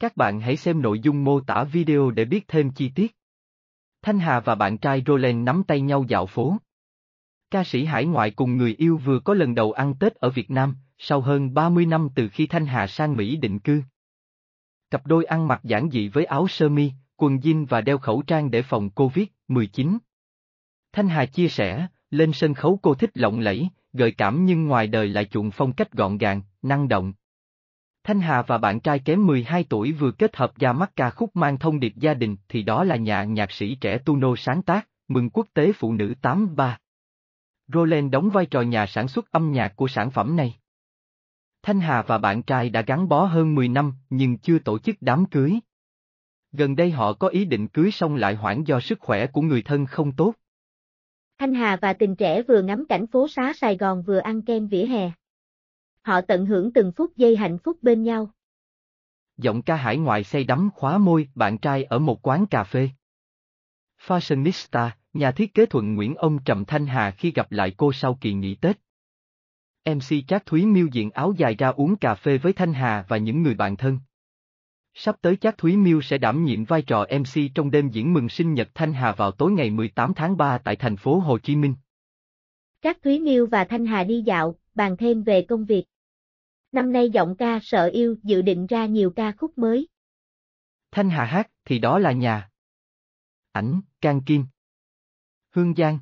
Các bạn hãy xem nội dung mô tả video để biết thêm chi tiết. Thanh Hà và bạn trai Roland nắm tay nhau dạo phố. Ca sĩ hải ngoại cùng người yêu vừa có lần đầu ăn Tết ở Việt Nam, sau hơn 30 năm từ khi Thanh Hà sang Mỹ định cư. Cặp đôi ăn mặc giản dị với áo sơ mi, quần jean và đeo khẩu trang để phòng Covid-19. Thanh Hà chia sẻ, lên sân khấu cô thích lộng lẫy, gợi cảm nhưng ngoài đời lại chuộng phong cách gọn gàng, năng động, Thanh Hà và bạn trai kém 12 tuổi vừa kết hợp ra mắt ca khúc mang thông điệp gia đình thì đó là nhà nhạc sĩ trẻ Tuno sáng tác, mừng quốc tế phụ nữ 83. Roland đóng vai trò nhà sản xuất âm nhạc của sản phẩm này. Thanh Hà và bạn trai đã gắn bó hơn 10 năm nhưng chưa tổ chức đám cưới. Gần đây họ có ý định cưới xong lại hoãn do sức khỏe của người thân không tốt. Thanh Hà và tình trẻ vừa ngắm cảnh phố xá Sài Gòn vừa ăn kem vỉa hè họ tận hưởng từng phút giây hạnh phúc bên nhau. Giọng ca hải ngoại say đắm khóa môi bạn trai ở một quán cà phê. Fashionista, nhà thiết kế thuận Nguyễn ông Trầm Thanh Hà khi gặp lại cô sau kỳ nghỉ Tết. MC Trác Thúy miêu diện áo dài ra uống cà phê với Thanh Hà và những người bạn thân. Sắp tới Trác Thúy Miêu sẽ đảm nhiệm vai trò MC trong đêm diễn mừng sinh nhật Thanh Hà vào tối ngày 18 tháng 3 tại thành phố Hồ Chí Minh. Trác Thúy Miêu và Thanh Hà đi dạo, bàn thêm về công việc. Năm nay giọng ca sợ yêu dự định ra nhiều ca khúc mới. Thanh Hà hát, thì đó là nhà. Ảnh, Cang Kim. Hương Giang.